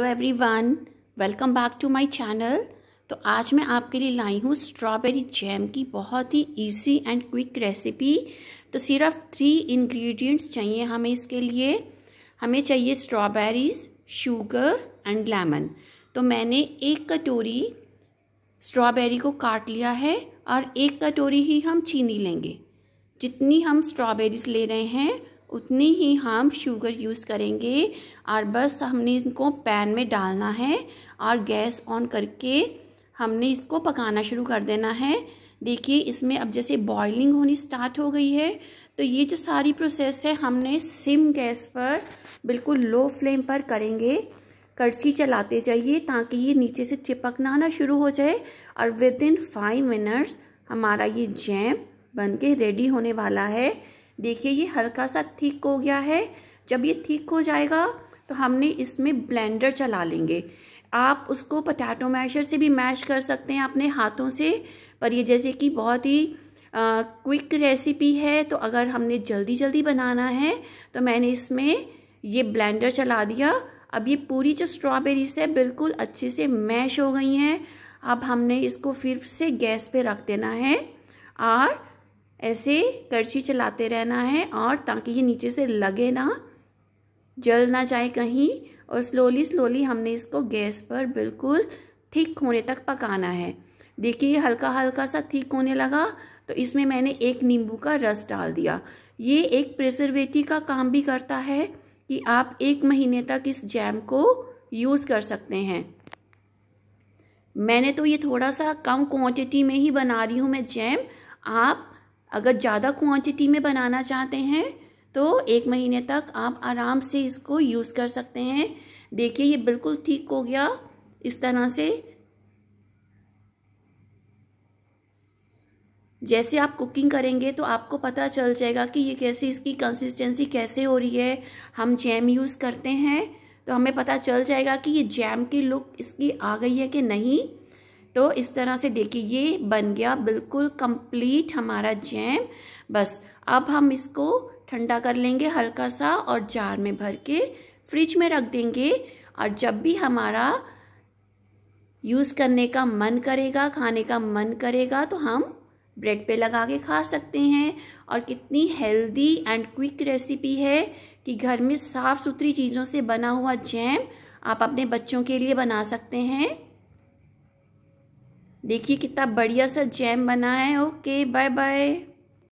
hello everyone welcome back to my channel तो आज मैं आपके लिए लाई हूँ स्ट्रॉबेरी जैम की बहुत ही इजी एंड क्विक रेसिपी तो सिर्फ थ्री इंग्रेडिएंट्स चाहिए हमें इसके लिए हमें चाहिए स्ट्रॉबेरीज शुगर एंड लेमन तो मैंने एक कटोरी स्ट्रॉबेरी को काट लिया है और एक कटोरी ही हम चीनी लेंगे जितनी हम स्ट्रॉबेरीज ले रहे हैं उतनी ही हम शुगर यूज़ करेंगे और बस हमने इनको पैन में डालना है और गैस ऑन करके हमने इसको पकाना शुरू कर देना है देखिए इसमें अब जैसे बॉइलिंग होनी स्टार्ट हो गई है तो ये जो सारी प्रोसेस है हमने सिम गैस पर बिल्कुल लो फ्लेम पर करेंगे कड़छी चलाते जाइए ताकि ये नीचे से चिपकना ना शुरू हो जाए और विद इन फाइव मिनट्स हमारा ये जैम बन के रेडी होने वाला है देखिए ये हल्का सा थिक हो गया है जब ये थिक हो जाएगा तो हमने इसमें ब्लेंडर चला लेंगे आप उसको पटाटो मैशर से भी मैश कर सकते हैं अपने हाथों से पर ये जैसे कि बहुत ही क्विक रेसिपी है तो अगर हमने जल्दी जल्दी बनाना है तो मैंने इसमें ये ब्लेंडर चला दिया अब ये पूरी जो स्ट्रॉबेरीज है बिल्कुल अच्छे से मैश हो गई हैं अब हमने इसको फिर से गैस पे रख देना है और ऐसे करछी चलाते रहना है और ताकि ये नीचे से लगे ना जल ना जाए कहीं और स्लोली स्लोली हमने इसको गैस पर बिल्कुल ठीक होने तक पकाना है देखिए हल्का हल्का सा ठीक होने लगा तो इसमें मैंने एक नींबू का रस डाल दिया ये एक प्रिजर्वेटिव का काम भी करता है कि आप एक महीने तक इस जैम को यूज़ कर सकते हैं मैंने तो ये थोड़ा सा कम क्वांटिटी में ही बना रही हूँ मैं जैम आप अगर ज़्यादा क्वांटिटी में बनाना चाहते हैं तो एक महीने तक आप आराम से इसको यूज़ कर सकते हैं देखिए ये बिल्कुल ठीक हो गया इस तरह से जैसे आप कुकिंग करेंगे तो आपको पता चल जाएगा कि ये कैसे इसकी कंसिस्टेंसी कैसे हो रही है हम जैम यूज़ करते हैं तो हमें पता चल जाएगा कि ये जैम की लुक इसकी आ गई है कि नहीं तो इस तरह से देखिए ये बन गया बिल्कुल कंप्लीट हमारा जैम बस अब हम इसको ठंडा कर लेंगे हल्का सा और जार में भर के फ्रिज में रख देंगे और जब भी हमारा यूज़ करने का मन करेगा खाने का मन करेगा तो हम ब्रेड पे लगा के खा सकते हैं और कितनी हेल्दी एंड क्विक रेसिपी है कि घर में साफ़ सुथरी चीज़ों से बना हुआ जैम आप अपने बच्चों के लिए बना सकते हैं देखिए कितना बढ़िया सा जैम बना है ओके बाय बाय